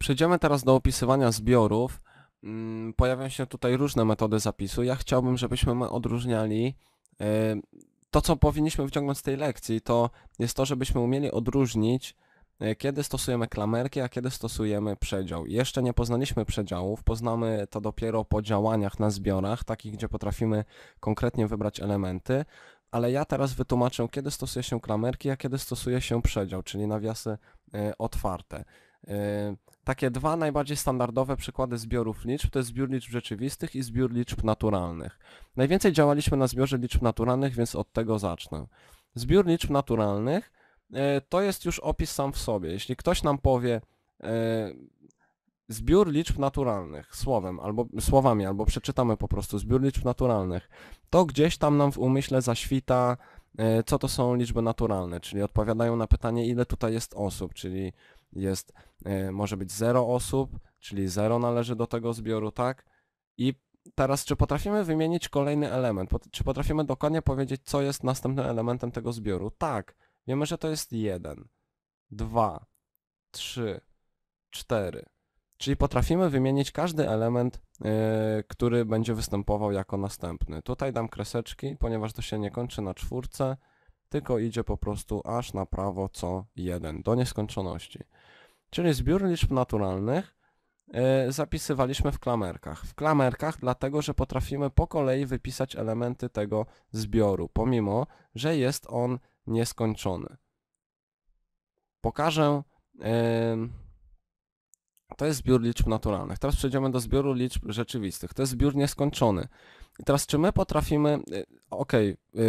Przejdziemy teraz do opisywania zbiorów. Mm, Pojawiają się tutaj różne metody zapisu. Ja chciałbym, żebyśmy odróżniali e, to, co powinniśmy wyciągnąć z tej lekcji, to jest to, żebyśmy umieli odróżnić, e, kiedy stosujemy klamerki, a kiedy stosujemy przedział. Jeszcze nie poznaliśmy przedziałów, poznamy to dopiero po działaniach na zbiorach, takich, gdzie potrafimy konkretnie wybrać elementy, ale ja teraz wytłumaczę, kiedy stosuje się klamerki, a kiedy stosuje się przedział, czyli nawiasy e, otwarte takie dwa najbardziej standardowe przykłady zbiorów liczb to jest zbiór liczb rzeczywistych i zbiór liczb naturalnych. Najwięcej działaliśmy na zbiorze liczb naturalnych, więc od tego zacznę. Zbiór liczb naturalnych e, to jest już opis sam w sobie. Jeśli ktoś nam powie e, zbiór liczb naturalnych słowem albo słowami, albo przeczytamy po prostu zbiór liczb naturalnych, to gdzieś tam nam w umyśle zaświta, e, co to są liczby naturalne, czyli odpowiadają na pytanie, ile tutaj jest osób, czyli jest E, może być 0 osób, czyli 0 należy do tego zbioru, tak? I teraz, czy potrafimy wymienić kolejny element? Czy potrafimy dokładnie powiedzieć, co jest następnym elementem tego zbioru? Tak, wiemy, że to jest 1, 2, 3, 4. Czyli potrafimy wymienić każdy element, yy, który będzie występował jako następny. Tutaj dam kreseczki, ponieważ to się nie kończy na czwórce, tylko idzie po prostu aż na prawo co jeden, do nieskończoności czyli zbiór liczb naturalnych, e, zapisywaliśmy w klamerkach. W klamerkach dlatego, że potrafimy po kolei wypisać elementy tego zbioru, pomimo, że jest on nieskończony. Pokażę... E, to jest zbiór liczb naturalnych. Teraz przejdziemy do zbioru liczb rzeczywistych. To jest zbiór nieskończony. I teraz czy my potrafimy... E, ok,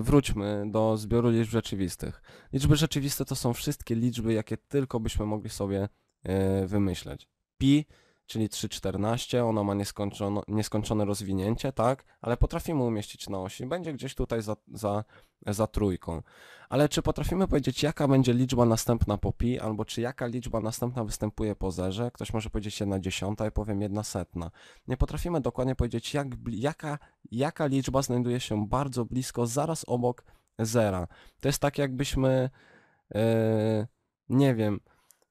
wróćmy do zbioru liczb rzeczywistych. Liczby rzeczywiste to są wszystkie liczby, jakie tylko byśmy mogli sobie E, wymyśleć. Pi, czyli 3,14, ono ma nieskończone, nieskończone rozwinięcie, tak, ale potrafimy umieścić na osi, będzie gdzieś tutaj za, za, za trójką. Ale czy potrafimy powiedzieć, jaka będzie liczba następna po pi, albo czy jaka liczba następna występuje po zerze? Ktoś może powiedzieć jedna dziesiąta, ja powiem jedna setna. Nie potrafimy dokładnie powiedzieć, jak, jaka, jaka liczba znajduje się bardzo blisko, zaraz obok zera. To jest tak, jakbyśmy, yy, nie wiem,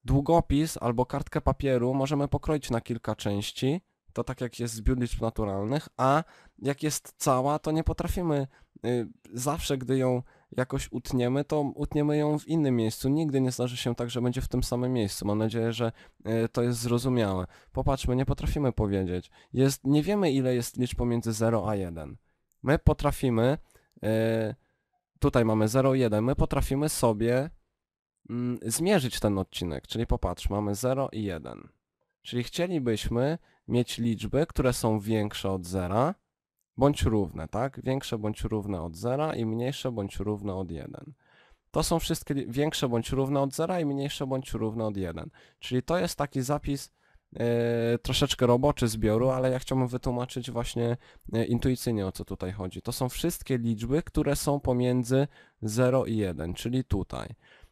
długopis albo kartkę papieru możemy pokroić na kilka części, to tak jak jest zbiór liczb naturalnych, a jak jest cała, to nie potrafimy y, zawsze, gdy ją jakoś utniemy, to utniemy ją w innym miejscu. Nigdy nie zdarzy się tak, że będzie w tym samym miejscu. Mam nadzieję, że y, to jest zrozumiałe. Popatrzmy, nie potrafimy powiedzieć. Jest, nie wiemy, ile jest liczb pomiędzy 0 a 1. My potrafimy, y, tutaj mamy 0, 1, my potrafimy sobie Mm, zmierzyć ten odcinek. Czyli popatrz, mamy 0 i 1. Czyli chcielibyśmy mieć liczby, które są większe od 0 bądź równe, tak? Większe bądź równe od 0 i mniejsze bądź równe od 1. To są wszystkie większe bądź równe od 0 i mniejsze bądź równe od 1. Czyli to jest taki zapis yy, troszeczkę roboczy zbioru, ale ja chciałbym wytłumaczyć właśnie yy, intuicyjnie o co tutaj chodzi. To są wszystkie liczby, które są pomiędzy 0 i 1, czyli tutaj.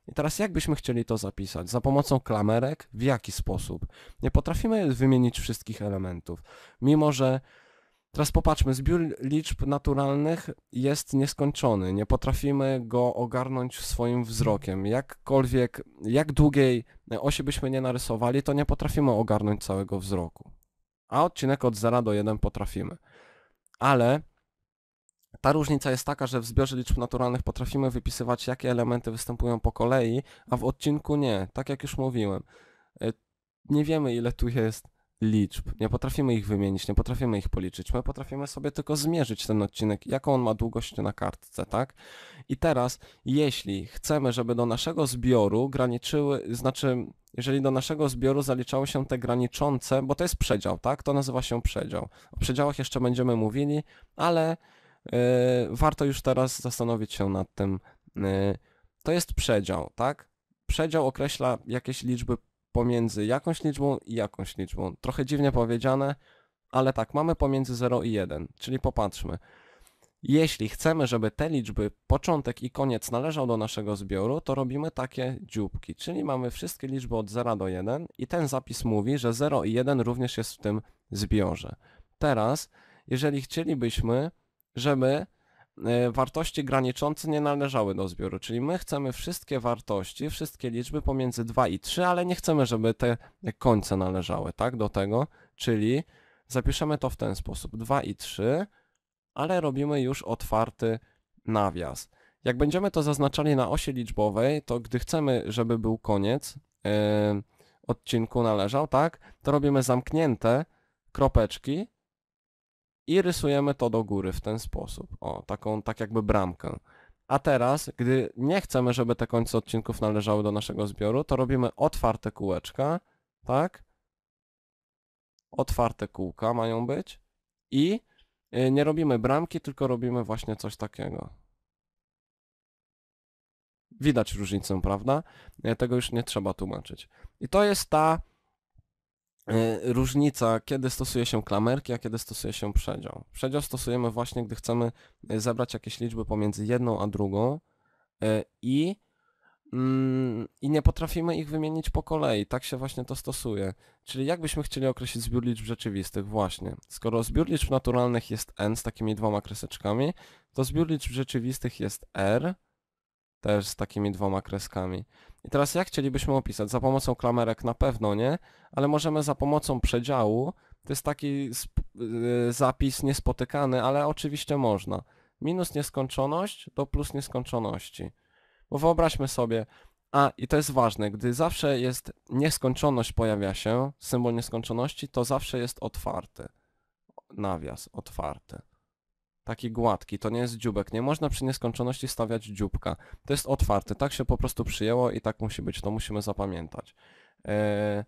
I teraz jakbyśmy chcieli to zapisać? Za pomocą klamerek? W jaki sposób? Nie potrafimy wymienić wszystkich elementów, mimo że Teraz popatrzmy, zbiór liczb naturalnych jest nieskończony. Nie potrafimy go ogarnąć swoim wzrokiem. Jakkolwiek, jak długiej osi byśmy nie narysowali, to nie potrafimy ogarnąć całego wzroku. A odcinek od 0 do 1 potrafimy. Ale ta różnica jest taka, że w zbiorze liczb naturalnych potrafimy wypisywać, jakie elementy występują po kolei, a w odcinku nie, tak jak już mówiłem. Y, nie wiemy, ile tu jest liczb, nie potrafimy ich wymienić, nie potrafimy ich policzyć. My potrafimy sobie tylko zmierzyć ten odcinek, jaką on ma długość na kartce, tak? I teraz, jeśli chcemy, żeby do naszego zbioru graniczyły, znaczy, jeżeli do naszego zbioru zaliczały się te graniczące, bo to jest przedział, tak? To nazywa się przedział. O przedziałach jeszcze będziemy mówili, ale Yy, warto już teraz zastanowić się nad tym. Yy, to jest przedział, tak? Przedział określa jakieś liczby pomiędzy jakąś liczbą i jakąś liczbą. Trochę dziwnie powiedziane, ale tak, mamy pomiędzy 0 i 1, czyli popatrzmy. Jeśli chcemy, żeby te liczby początek i koniec należał do naszego zbioru, to robimy takie dzióbki, czyli mamy wszystkie liczby od 0 do 1 i ten zapis mówi, że 0 i 1 również jest w tym zbiorze. Teraz, jeżeli chcielibyśmy żeby e, wartości graniczące nie należały do zbioru, czyli my chcemy wszystkie wartości, wszystkie liczby pomiędzy 2 i 3, ale nie chcemy, żeby te końce należały, tak, do tego, czyli zapiszemy to w ten sposób, 2 i 3, ale robimy już otwarty nawias. Jak będziemy to zaznaczali na osi liczbowej, to gdy chcemy, żeby był koniec yy, odcinku należał, tak, to robimy zamknięte kropeczki i rysujemy to do góry w ten sposób. O, taką tak jakby bramkę. A teraz, gdy nie chcemy, żeby te końce odcinków należały do naszego zbioru, to robimy otwarte kółeczka, tak? Otwarte kółka mają być i y, nie robimy bramki, tylko robimy właśnie coś takiego. Widać różnicę, prawda? Y, tego już nie trzeba tłumaczyć. I to jest ta E, różnica, kiedy stosuje się klamerki, a kiedy stosuje się przedział. Przedział stosujemy właśnie, gdy chcemy e, zebrać jakieś liczby pomiędzy jedną a drugą e, i, mm, i nie potrafimy ich wymienić po kolei. Tak się właśnie to stosuje. Czyli jakbyśmy chcieli określić zbiór liczb rzeczywistych właśnie. Skoro zbiór liczb naturalnych jest n z takimi dwoma kreseczkami, to zbiór liczb rzeczywistych jest r też z takimi dwoma kreskami. I teraz jak chcielibyśmy opisać? Za pomocą klamerek na pewno nie, ale możemy za pomocą przedziału, to jest taki y, zapis niespotykany, ale oczywiście można. Minus nieskończoność do plus nieskończoności. Bo wyobraźmy sobie, a i to jest ważne, gdy zawsze jest nieskończoność pojawia się, symbol nieskończoności, to zawsze jest otwarty. Nawias otwarty taki gładki, to nie jest dziubek. Nie można przy nieskończoności stawiać dzióbka. To jest otwarty, tak się po prostu przyjęło i tak musi być, to musimy zapamiętać. E,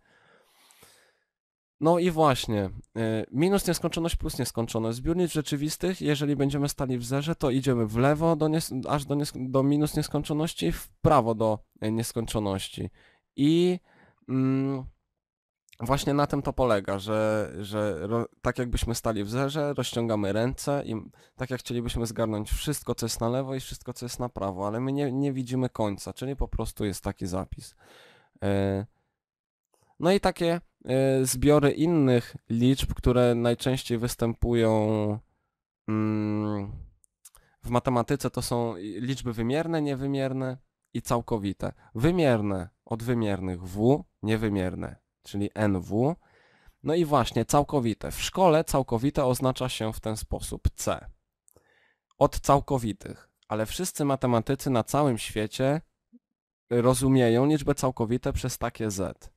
no i właśnie, e, minus nieskończoność plus nieskończoność. Zbiornic rzeczywistych, jeżeli będziemy stali w zerze, to idziemy w lewo do aż do, do minus nieskończoności, w prawo do e, nieskończoności. I... Mm, właśnie na tym to polega, że, że ro, tak jakbyśmy stali w zerze, rozciągamy ręce i tak jak chcielibyśmy zgarnąć wszystko, co jest na lewo i wszystko, co jest na prawo, ale my nie, nie widzimy końca, czyli po prostu jest taki zapis. E, no i takie e, zbiory innych liczb, które najczęściej występują mm, w matematyce, to są liczby wymierne, niewymierne i całkowite. Wymierne od wymiernych w, niewymierne czyli NW. No i właśnie całkowite. W szkole całkowite oznacza się w ten sposób C. Od całkowitych, ale wszyscy matematycy na całym świecie rozumieją liczbę całkowite przez takie Z.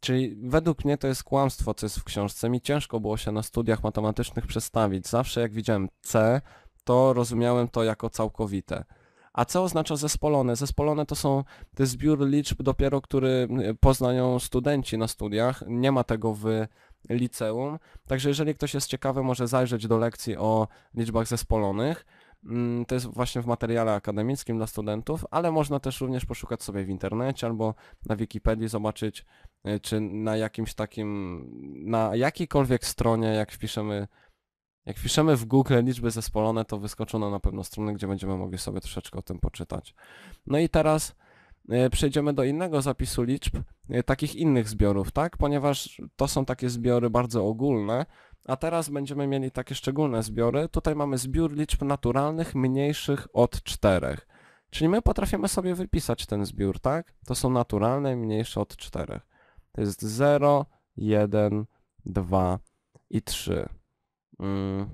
Czyli według mnie to jest kłamstwo, co jest w książce. Mi ciężko było się na studiach matematycznych przestawić. Zawsze jak widziałem C, to rozumiałem to jako całkowite. A co oznacza zespolone? Zespolone to są te jest zbiór liczb dopiero, który e, poznają studenci na studiach. Nie ma tego w liceum. Także jeżeli ktoś jest ciekawy, może zajrzeć do lekcji o liczbach zespolonych. Mm, to jest właśnie w materiale akademickim dla studentów, ale można też również poszukać sobie w internecie albo na Wikipedii zobaczyć, e, czy na jakimś takim, na jakiejkolwiek stronie, jak wpiszemy jak piszemy w Google liczby zespolone, to wyskoczą na pewno strony, gdzie będziemy mogli sobie troszeczkę o tym poczytać. No i teraz e, przejdziemy do innego zapisu liczb, e, takich innych zbiorów, tak? Ponieważ to są takie zbiory bardzo ogólne, a teraz będziemy mieli takie szczególne zbiory. Tutaj mamy zbiór liczb naturalnych mniejszych od czterech. Czyli my potrafimy sobie wypisać ten zbiór, tak? To są naturalne mniejsze od czterech. To jest 0, 1, 2 i 3. Mm.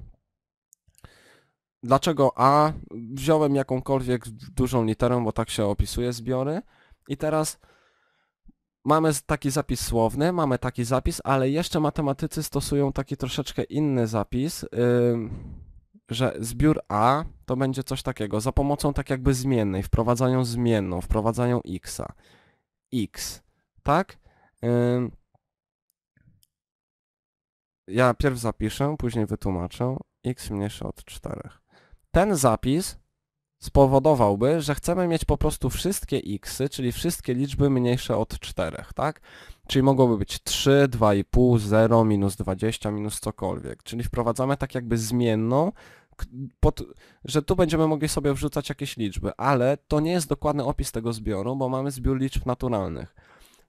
Dlaczego A? Wziąłem jakąkolwiek dużą literę, bo tak się opisuje zbiory. I teraz mamy taki zapis słowny, mamy taki zapis, ale jeszcze matematycy stosują taki troszeczkę inny zapis, że zbiór A to będzie coś takiego, za pomocą tak jakby zmiennej, wprowadzają zmienną, wprowadzają x. -a. X, tak? ja pierw zapiszę, później wytłumaczę x mniejsze od 4. Ten zapis spowodowałby, że chcemy mieć po prostu wszystkie xy, czyli wszystkie liczby mniejsze od 4, tak? Czyli mogłoby być 3, 2,5, 0, minus 20, minus cokolwiek. Czyli wprowadzamy tak jakby zmienną, pod, że tu będziemy mogli sobie wrzucać jakieś liczby, ale to nie jest dokładny opis tego zbioru, bo mamy zbiór liczb naturalnych.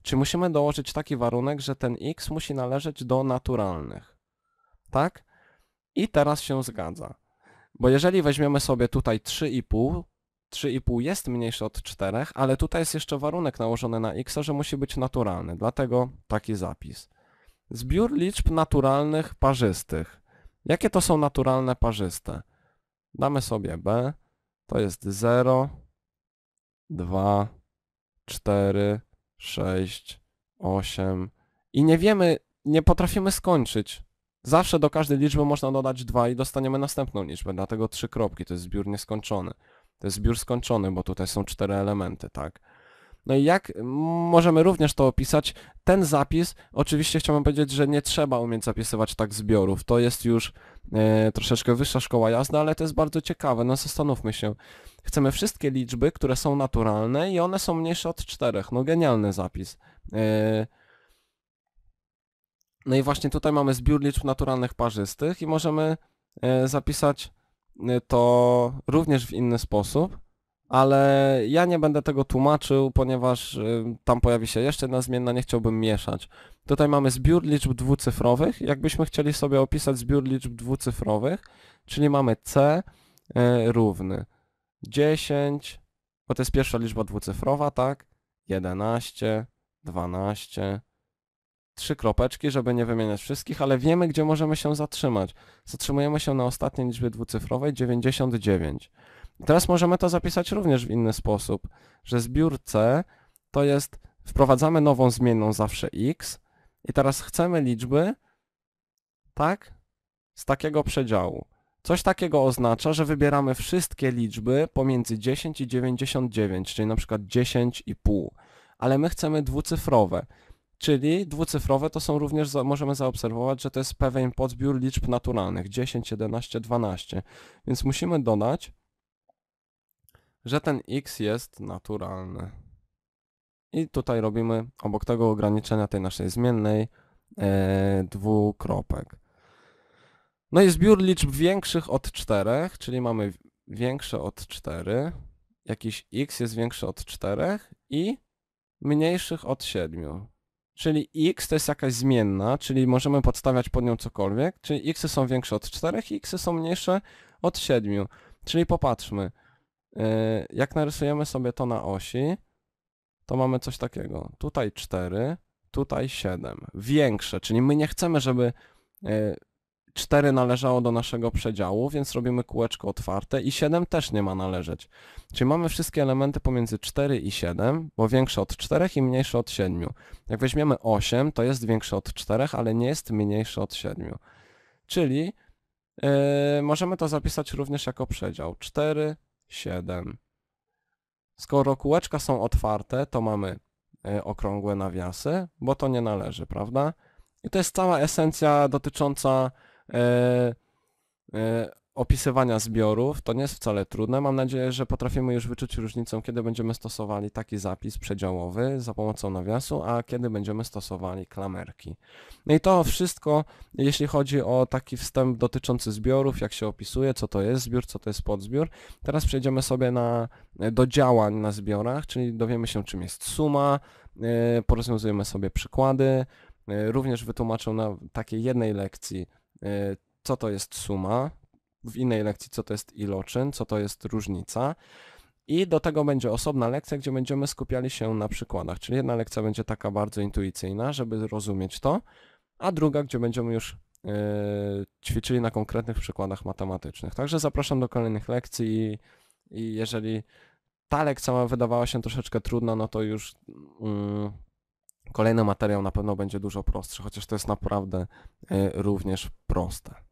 Czy musimy dołożyć taki warunek, że ten x musi należeć do naturalnych? Tak? I teraz się zgadza. Bo jeżeli weźmiemy sobie tutaj 3,5, 3,5 jest mniejsze od 4, ale tutaj jest jeszcze warunek nałożony na x, że musi być naturalny, dlatego taki zapis. Zbiór liczb naturalnych parzystych. Jakie to są naturalne parzyste? Damy sobie b, to jest 0, 2, 4, 6, 8 i nie wiemy, nie potrafimy skończyć. Zawsze do każdej liczby można dodać 2 i dostaniemy następną liczbę, dlatego trzy kropki, to jest zbiór nieskończony. To jest zbiór skończony, bo tutaj są cztery elementy, tak? No i jak możemy również to opisać? Ten zapis, oczywiście chciałbym powiedzieć, że nie trzeba umieć zapisywać tak zbiorów. To jest już e, troszeczkę wyższa szkoła jazdy, ale to jest bardzo ciekawe. No zastanówmy się. Chcemy wszystkie liczby, które są naturalne i one są mniejsze od czterech. No genialny zapis. E, no i właśnie tutaj mamy zbiór liczb naturalnych parzystych i możemy e, zapisać e, to również w inny sposób ale ja nie będę tego tłumaczył, ponieważ y, tam pojawi się jeszcze jedna zmienna, nie chciałbym mieszać. Tutaj mamy zbiór liczb dwucyfrowych. Jakbyśmy chcieli sobie opisać zbiór liczb dwucyfrowych, czyli mamy C y, równy 10, bo to jest pierwsza liczba dwucyfrowa, tak? 11, 12, trzy kropeczki, żeby nie wymieniać wszystkich, ale wiemy, gdzie możemy się zatrzymać. Zatrzymujemy się na ostatniej liczbie dwucyfrowej 99. Teraz możemy to zapisać również w inny sposób, że zbiórce to jest wprowadzamy nową zmienną zawsze x i teraz chcemy liczby tak z takiego przedziału. Coś takiego oznacza, że wybieramy wszystkie liczby pomiędzy 10 i 99, czyli na przykład 10,5, ale my chcemy dwucyfrowe, czyli dwucyfrowe to są również, możemy zaobserwować, że to jest pewien podbiór liczb naturalnych, 10, 11, 12, więc musimy dodać że ten x jest naturalny. I tutaj robimy obok tego ograniczenia tej naszej zmiennej e, dwukropek. No i zbiór liczb większych od 4, czyli mamy większe od 4, jakiś x jest większy od 4 i mniejszych od 7. Czyli x to jest jakaś zmienna, czyli możemy podstawiać pod nią cokolwiek, czyli x y są większe od 4 i x y są mniejsze od 7. Czyli popatrzmy, E, jak narysujemy sobie to na osi, to mamy coś takiego. Tutaj 4, tutaj 7. Większe, czyli my nie chcemy, żeby 4 e, należało do naszego przedziału, więc robimy kółeczko otwarte i 7 też nie ma należeć. Czyli mamy wszystkie elementy pomiędzy 4 i 7, bo większe od 4 i mniejsze od 7. Jak weźmiemy 8, to jest większe od 4, ale nie jest mniejsze od 7. Czyli yy, możemy to zapisać również jako przedział 4, 7. Skoro kółeczka są otwarte, to mamy e, okrągłe nawiasy, bo to nie należy, prawda? I to jest cała esencja dotycząca e, e, opisywania zbiorów to nie jest wcale trudne. Mam nadzieję, że potrafimy już wyczuć różnicę, kiedy będziemy stosowali taki zapis przedziałowy za pomocą nawiasu, a kiedy będziemy stosowali klamerki. No i to wszystko, jeśli chodzi o taki wstęp dotyczący zbiorów, jak się opisuje, co to jest zbiór, co to jest podzbiór. Teraz przejdziemy sobie na, do działań na zbiorach, czyli dowiemy się, czym jest suma, y, porozwiązujemy sobie przykłady, y, również wytłumaczę na takiej jednej lekcji, y, co to jest suma, w innej lekcji, co to jest iloczyn, co to jest różnica. I do tego będzie osobna lekcja, gdzie będziemy skupiali się na przykładach. Czyli jedna lekcja będzie taka bardzo intuicyjna, żeby rozumieć to, a druga, gdzie będziemy już yy, ćwiczyli na konkretnych przykładach matematycznych. Także zapraszam do kolejnych lekcji i, i jeżeli ta lekcja wydawała się troszeczkę trudna, no to już yy, kolejny materiał na pewno będzie dużo prostszy, chociaż to jest naprawdę y, również proste.